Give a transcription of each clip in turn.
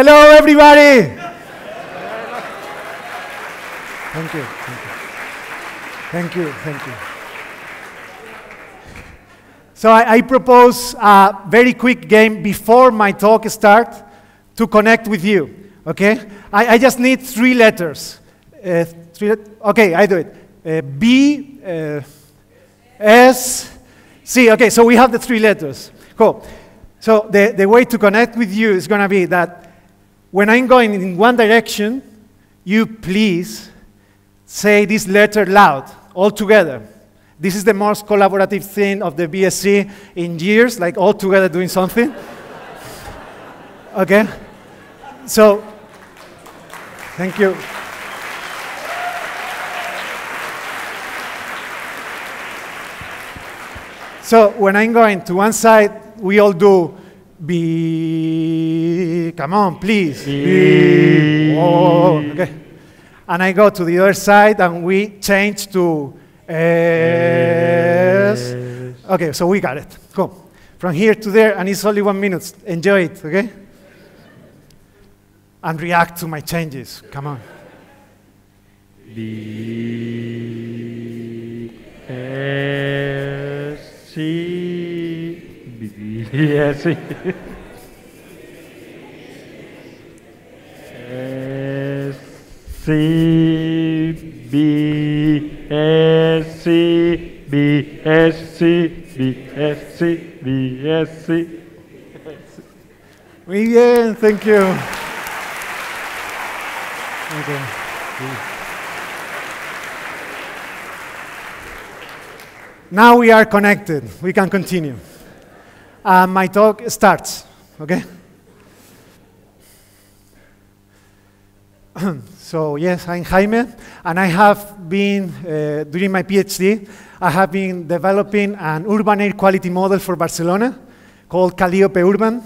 Hello, everybody. Thank you. Thank you. Thank you. So I, I propose a very quick game before my talk starts to connect with you. Okay? I, I just need three letters. Uh, three let okay, I do it. Uh, B, uh, S, C. Okay, so we have the three letters. Cool. So the, the way to connect with you is going to be that when I'm going in one direction, you please say this letter loud, all together. This is the most collaborative thing of the BSc in years, like all together doing something. okay? So, thank you. So, when I'm going to one side, we all do B. Come on, please. B. Oh, okay. And I go to the other side and we change to S. Okay, so we got it. Cool. From here to there, and it's only one minute. Enjoy it, okay? And react to my changes. Come on. B. S. C. yes. S C B S C B S C B S C B S C. Muy bien, thank you. you. Now we are connected. We can continue uh, my talk starts, okay? so yes, I'm Jaime, and I have been, uh, during my PhD, I have been developing an urban air quality model for Barcelona called Calliope Urban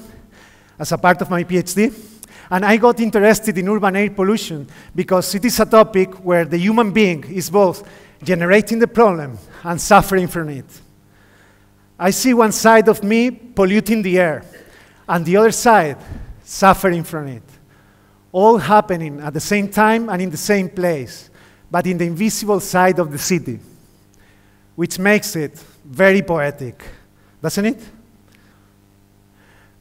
as a part of my PhD. And I got interested in urban air pollution because it is a topic where the human being is both generating the problem and suffering from it. I see one side of me polluting the air and the other side suffering from it. All happening at the same time and in the same place, but in the invisible side of the city, which makes it very poetic, doesn't it?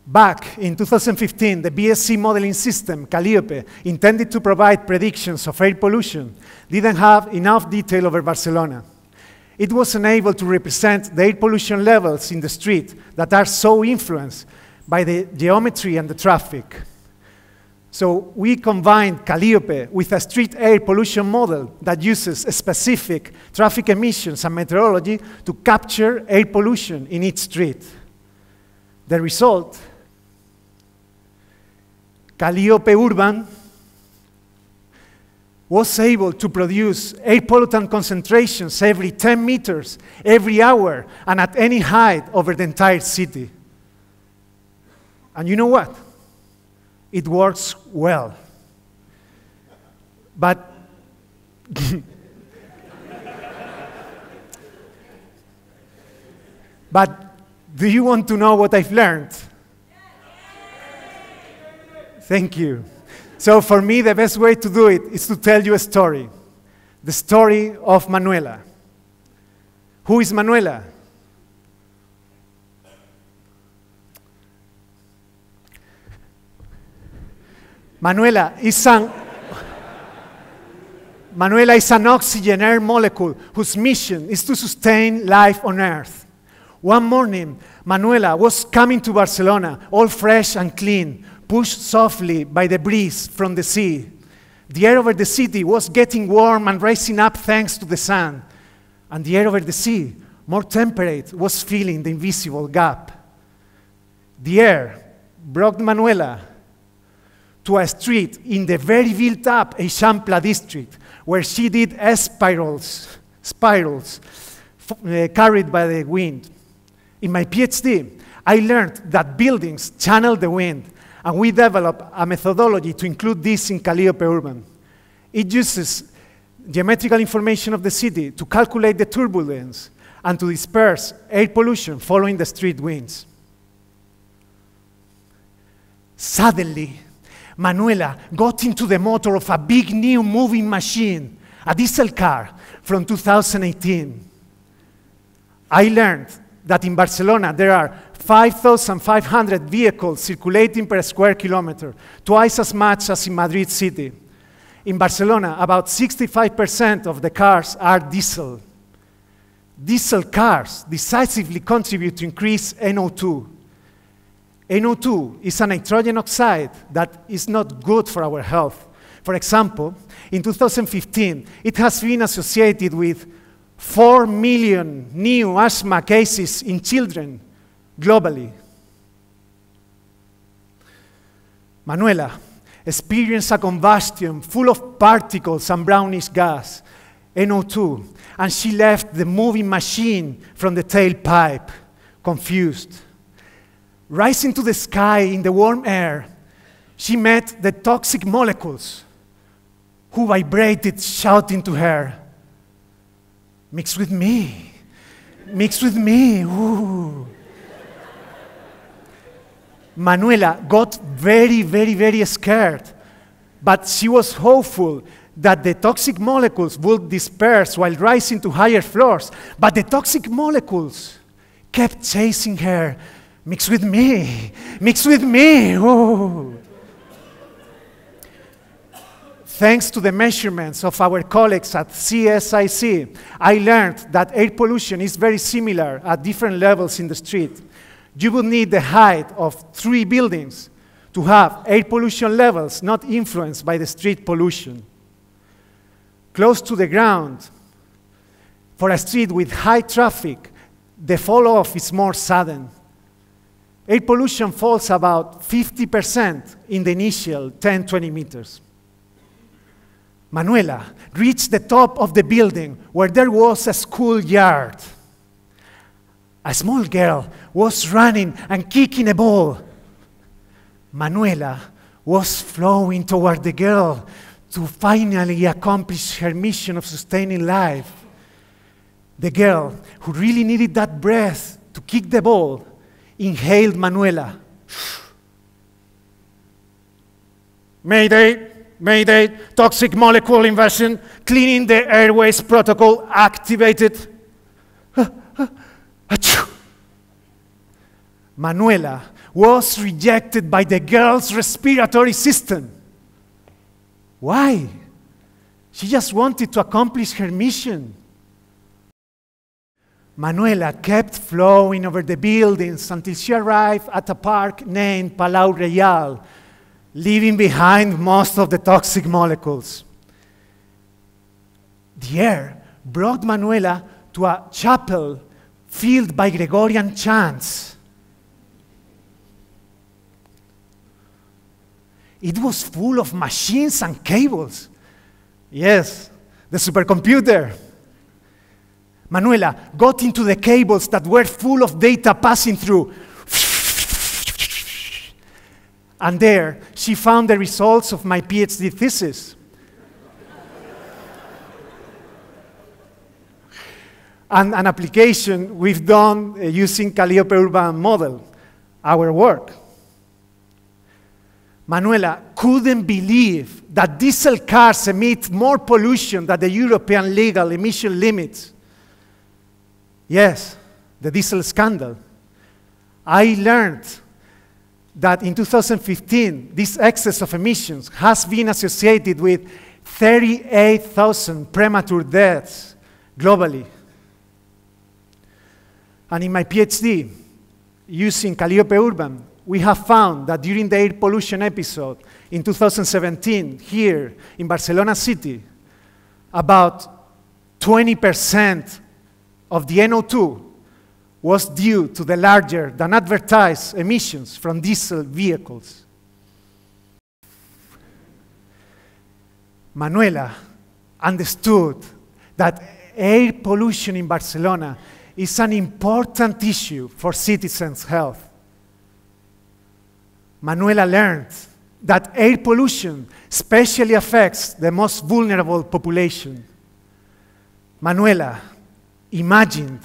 Back in 2015, the BSC modeling system, Calliope, intended to provide predictions of air pollution, didn't have enough detail over Barcelona it was unable to represent the air pollution levels in the street that are so influenced by the geometry and the traffic. So we combined Calliope with a street air pollution model that uses specific traffic emissions and meteorology to capture air pollution in each street. The result, Calliope Urban was able to produce air pollutant concentrations every 10 meters, every hour, and at any height over the entire city. And you know what? It works well. But But do you want to know what I've learned? Thank you. So for me, the best way to do it is to tell you a story. The story of Manuela. Who is Manuela? Manuela is an Manuela is an oxygen air molecule whose mission is to sustain life on Earth. One morning, Manuela was coming to Barcelona, all fresh and clean, pushed softly by the breeze from the sea. The air over the city was getting warm and rising up thanks to the sun. And the air over the sea, more temperate, was filling the invisible gap. The air brought Manuela to a street in the very built up Echampla district where she did spirals, spirals uh, carried by the wind. In my PhD, I learned that buildings channel the wind and we developed a methodology to include this in Calliope Urban. It uses geometrical information of the city to calculate the turbulence and to disperse air pollution following the street winds. Suddenly, Manuela got into the motor of a big new moving machine, a diesel car from 2018. I learned that in Barcelona there are 5,500 vehicles circulating per square kilometer, twice as much as in Madrid City. In Barcelona, about 65% of the cars are diesel. Diesel cars decisively contribute to increase NO2. NO2 is a nitrogen oxide that is not good for our health. For example, in 2015, it has been associated with 4 million new asthma cases in children globally. Manuela experienced a combustion full of particles and brownish gas, NO2, and she left the moving machine from the tailpipe, confused. Rising to the sky in the warm air, she met the toxic molecules who vibrated, shouting to her, Mix with me. Mix with me. Ooh. Manuela got very, very, very scared, but she was hopeful that the toxic molecules would disperse while rising to higher floors. But the toxic molecules kept chasing her. Mix with me, mix with me. Ooh. Thanks to the measurements of our colleagues at CSIC, I learned that air pollution is very similar at different levels in the street. You would need the height of three buildings to have air pollution levels not influenced by the street pollution. Close to the ground, for a street with high traffic, the fall off is more sudden. Air pollution falls about 50% in the initial 10, 20 meters. Manuela reached the top of the building where there was a schoolyard. A small girl was running and kicking a ball. Manuela was flowing toward the girl to finally accomplish her mission of sustaining life. The girl, who really needed that breath to kick the ball, inhaled Manuela. Mayday! Mayday, toxic molecule invasion, cleaning the airways protocol activated. Manuela was rejected by the girl's respiratory system. Why? She just wanted to accomplish her mission. Manuela kept flowing over the buildings until she arrived at a park named Palau Real, leaving behind most of the toxic molecules. The air brought Manuela to a chapel filled by Gregorian chants. It was full of machines and cables. Yes, the supercomputer. Manuela got into the cables that were full of data passing through and there, she found the results of my PhD thesis. and an application we've done uh, using Calliope Urban Model, our work. Manuela couldn't believe that diesel cars emit more pollution than the European legal emission limits. Yes, the diesel scandal. I learned that in 2015, this excess of emissions has been associated with 38,000 premature deaths globally. And in my PhD, using Calliope Urban, we have found that during the air pollution episode in 2017 here in Barcelona city, about 20% of the NO2 was due to the larger than advertised emissions from diesel vehicles. Manuela understood that air pollution in Barcelona is an important issue for citizens' health. Manuela learned that air pollution especially affects the most vulnerable population. Manuela imagined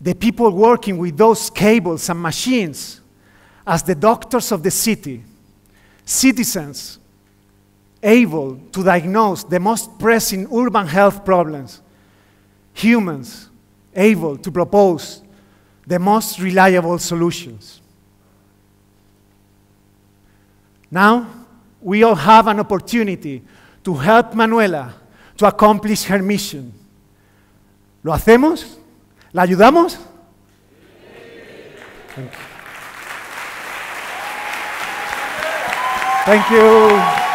the people working with those cables and machines as the doctors of the city, citizens able to diagnose the most pressing urban health problems, humans able to propose the most reliable solutions. Now, we all have an opportunity to help Manuela to accomplish her mission. ¿Lo hacemos? ¿La ayudamos? Thank you. Thank you.